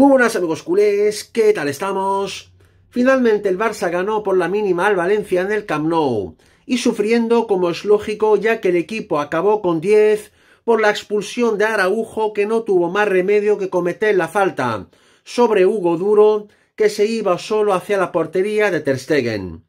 Muy buenas amigos culés, ¿qué tal estamos? Finalmente el Barça ganó por la mínima al Valencia en el Camp Nou y sufriendo como es lógico ya que el equipo acabó con 10 por la expulsión de Araujo que no tuvo más remedio que cometer la falta sobre Hugo Duro que se iba solo hacia la portería de Ter Stegen.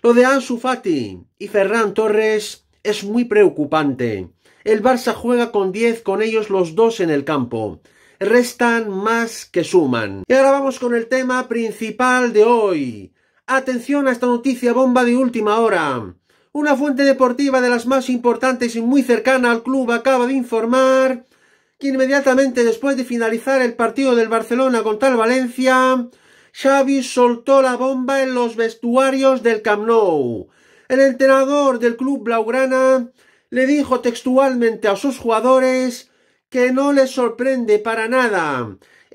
Lo de Ansu Fati y Ferran Torres es muy preocupante. El Barça juega con 10 con ellos los dos en el campo restan más que suman. Y ahora vamos con el tema principal de hoy. Atención a esta noticia bomba de última hora. Una fuente deportiva de las más importantes y muy cercana al club acaba de informar que inmediatamente después de finalizar el partido del Barcelona contra el Valencia, Xavi soltó la bomba en los vestuarios del Camp Nou. El entrenador del club blaugrana le dijo textualmente a sus jugadores que no le sorprende para nada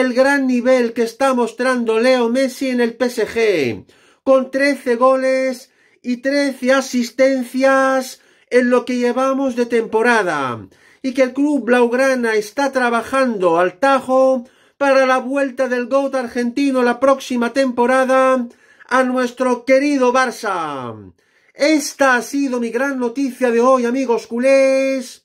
el gran nivel que está mostrando Leo Messi en el PSG, con 13 goles y 13 asistencias en lo que llevamos de temporada, y que el club blaugrana está trabajando al tajo para la vuelta del GOAT argentino la próxima temporada a nuestro querido Barça. Esta ha sido mi gran noticia de hoy, amigos culés.